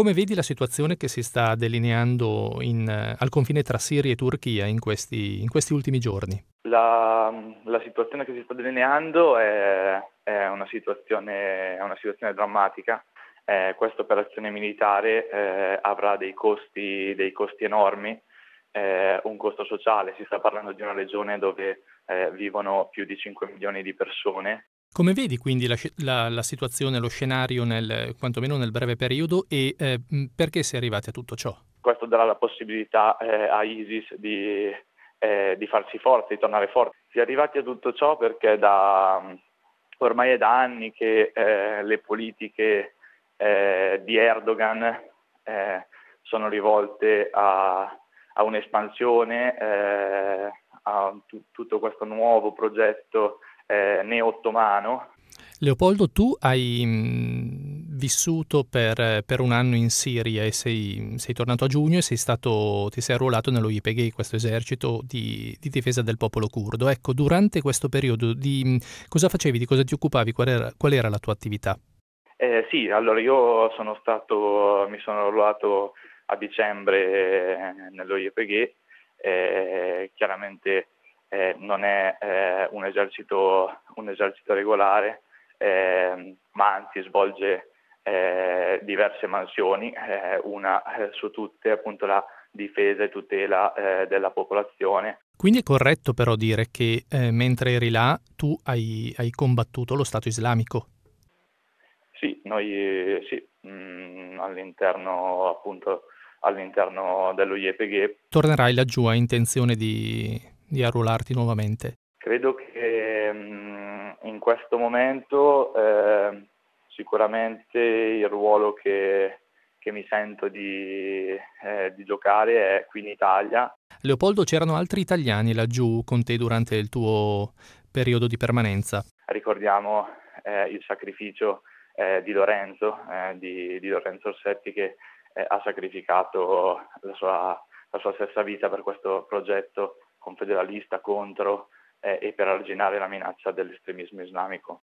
Come vedi la situazione che si sta delineando in, eh, al confine tra Siria e Turchia in questi, in questi ultimi giorni? La, la, situazione che si sta delineando è, è, una, situazione, è una, situazione, drammatica. Eh, questa operazione militare eh, avrà dei costi, dei costi enormi, eh, un costo sociale. Si sta parlando di una regione dove eh, vivono più di 5 milioni di persone come vedi quindi la, la, la situazione, lo scenario, nel, quantomeno nel breve periodo, e eh, perché si è arrivati a tutto ciò? Questo darà la possibilità eh, a ISIS di, eh, di, farsi forte, di tornare forte. Si è arrivati a tutto ciò perché da, mm, ormai è da anni che eh, le politiche eh, di Erdogan eh, sono rivolte a, a un'espansione, a t- tutto questo nuovo progetto eh, neo-ottomano. Leopoldo, tu hai mm, vissuto per, per, un anno in Siria e sei, sei tornato a giugno e sei stato, ti sei arruolato nello YPG, questo esercito di, di difesa del popolo curdo. Ecco, durante questo periodo di, mm, cosa facevi, di cosa ti occupavi, qual era, qual era la tua attività? Eh, sì, allora io sono stato, mi sono arruolato a dicembre eh, nello YPG, eh, chiaramente eh, non è eh, un, esercito, un, esercito, regolare, eh, ma anzi svolge eh, diverse mansioni, eh, una eh, su tutte appunto la difesa e tutela della popolazione. Quindi è corretto però dire che mentre eri là tu hai, hai, combattuto lo Stato islamico? Sì, noi sì, mh, mm, all'interno appunto all'interno dello YPG. Tornerai laggiù a intenzione di, di arruolarti nuovamente? Credo che mm, in questo momento eh, sicuramente il ruolo che, che mi sento di, eh, di giocare è qui in Italia. Leopoldo, c'erano altri italiani laggiù con te durante il tuo periodo di permanenza? Ricordiamo eh, il sacrificio eh, di Lorenzo, eh, di, di, Lorenzo Orsetti che eh, ha sacrificato la sua, la sua stessa vita per questo progetto confederalista contro eh, e per arginare la minaccia dell'estremismo islamico.